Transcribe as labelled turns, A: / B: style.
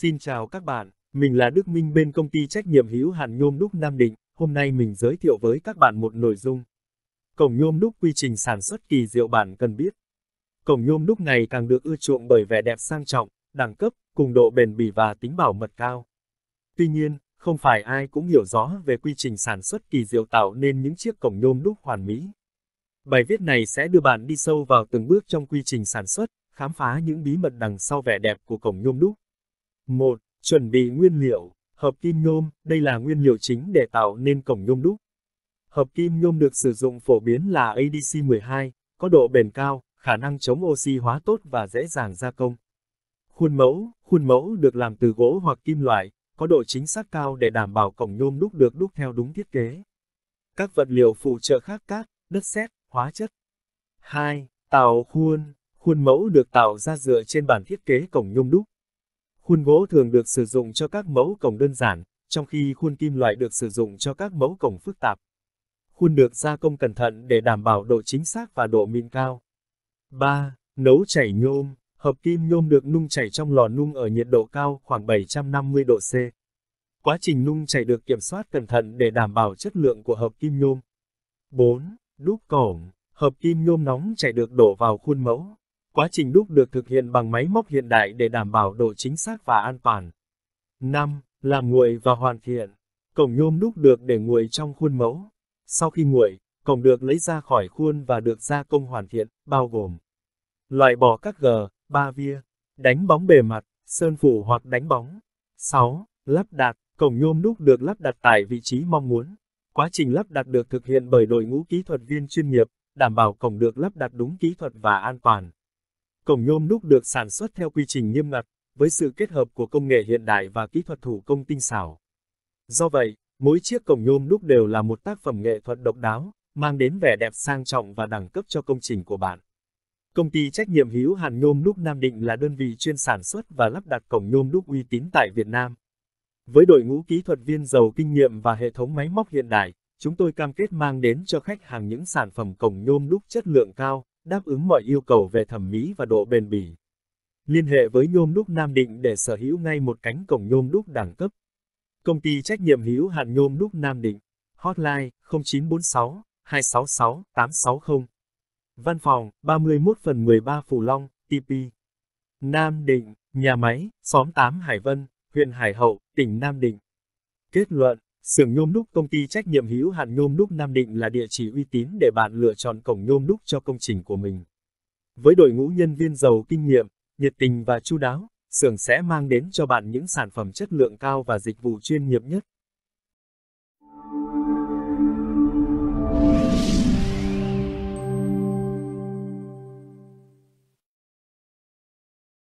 A: Xin chào các bạn, mình là Đức Minh bên công ty trách nhiệm hữu hạn nhôm đúc Nam Định, hôm nay mình giới thiệu với các bạn một nội dung. Cổng nhôm đúc quy trình sản xuất kỳ diệu bạn cần biết. Cổng nhôm đúc này càng được ưa chuộng bởi vẻ đẹp sang trọng, đẳng cấp, cùng độ bền bỉ và tính bảo mật cao. Tuy nhiên, không phải ai cũng hiểu rõ về quy trình sản xuất kỳ diệu tạo nên những chiếc cổng nhôm đúc hoàn mỹ. Bài viết này sẽ đưa bạn đi sâu vào từng bước trong quy trình sản xuất, khám phá những bí mật đằng sau vẻ đẹp của cổng nhôm đúc. 1. Chuẩn bị nguyên liệu. Hợp kim nhôm, đây là nguyên liệu chính để tạo nên cổng nhôm đúc. Hợp kim nhôm được sử dụng phổ biến là ADC12, có độ bền cao, khả năng chống oxy hóa tốt và dễ dàng gia công. Khuôn mẫu, khuôn mẫu được làm từ gỗ hoặc kim loại, có độ chính xác cao để đảm bảo cổng nhôm đúc được đúc theo đúng thiết kế. Các vật liệu phụ trợ khác cát, đất sét, hóa chất. 2. Tạo khuôn, khuôn mẫu được tạo ra dựa trên bản thiết kế cổng nhôm đúc. Khuôn gỗ thường được sử dụng cho các mẫu cổng đơn giản, trong khi khuôn kim loại được sử dụng cho các mẫu cổng phức tạp. Khuôn được gia công cẩn thận để đảm bảo độ chính xác và độ mịn cao. 3. Nấu chảy nhôm Hợp kim nhôm được nung chảy trong lò nung ở nhiệt độ cao khoảng 750 độ C. Quá trình nung chảy được kiểm soát cẩn thận để đảm bảo chất lượng của hợp kim nhôm. 4. Đúc cổng Hợp kim nhôm nóng chảy được đổ vào khuôn mẫu, Quá trình đúc được thực hiện bằng máy móc hiện đại để đảm bảo độ chính xác và an toàn. 5. Làm nguội và hoàn thiện. Cổng nhôm đúc được để nguội trong khuôn mẫu. Sau khi nguội, cổng được lấy ra khỏi khuôn và được gia công hoàn thiện, bao gồm loại bỏ các gờ, ba via, đánh bóng bề mặt, sơn phủ hoặc đánh bóng. 6. Lắp đặt, cổng nhôm đúc được lắp đặt tại vị trí mong muốn. Quá trình lắp đặt được thực hiện bởi đội ngũ kỹ thuật viên chuyên nghiệp, đảm bảo cổng được lắp đặt đúng kỹ thuật và an toàn. Cổng nhôm đúc được sản xuất theo quy trình nghiêm ngặt, với sự kết hợp của công nghệ hiện đại và kỹ thuật thủ công tinh xảo. Do vậy, mỗi chiếc cổng nhôm đúc đều là một tác phẩm nghệ thuật độc đáo, mang đến vẻ đẹp sang trọng và đẳng cấp cho công trình của bạn. Công ty trách nhiệm hữu hạn nhôm đúc Nam Định là đơn vị chuyên sản xuất và lắp đặt cổng nhôm đúc uy tín tại Việt Nam. Với đội ngũ kỹ thuật viên giàu kinh nghiệm và hệ thống máy móc hiện đại, chúng tôi cam kết mang đến cho khách hàng những sản phẩm cổng nhôm đúc chất lượng cao, đáp ứng mọi yêu cầu về thẩm mỹ và độ bền bỉ. Liên hệ với nhôm đúc Nam Định để sở hữu ngay một cánh cổng nhôm đúc đẳng cấp. Công ty trách nhiệm hữu hạn nhôm đúc Nam Định, hotline 0946 266 860. Văn phòng 31 phần 13 Phù Long, TP. Nam Định, nhà máy, xóm 8 Hải Vân, huyện Hải Hậu, tỉnh Nam Định. Kết luận Xưởng nhôm đúc công ty trách nhiệm hữu hạn nhôm đúc Nam Định là địa chỉ uy tín để bạn lựa chọn cổng nhôm đúc cho công trình của mình. Với đội ngũ nhân viên giàu kinh nghiệm, nhiệt tình và chu đáo, xưởng sẽ mang đến cho bạn những sản phẩm chất lượng cao và dịch vụ chuyên nghiệp nhất.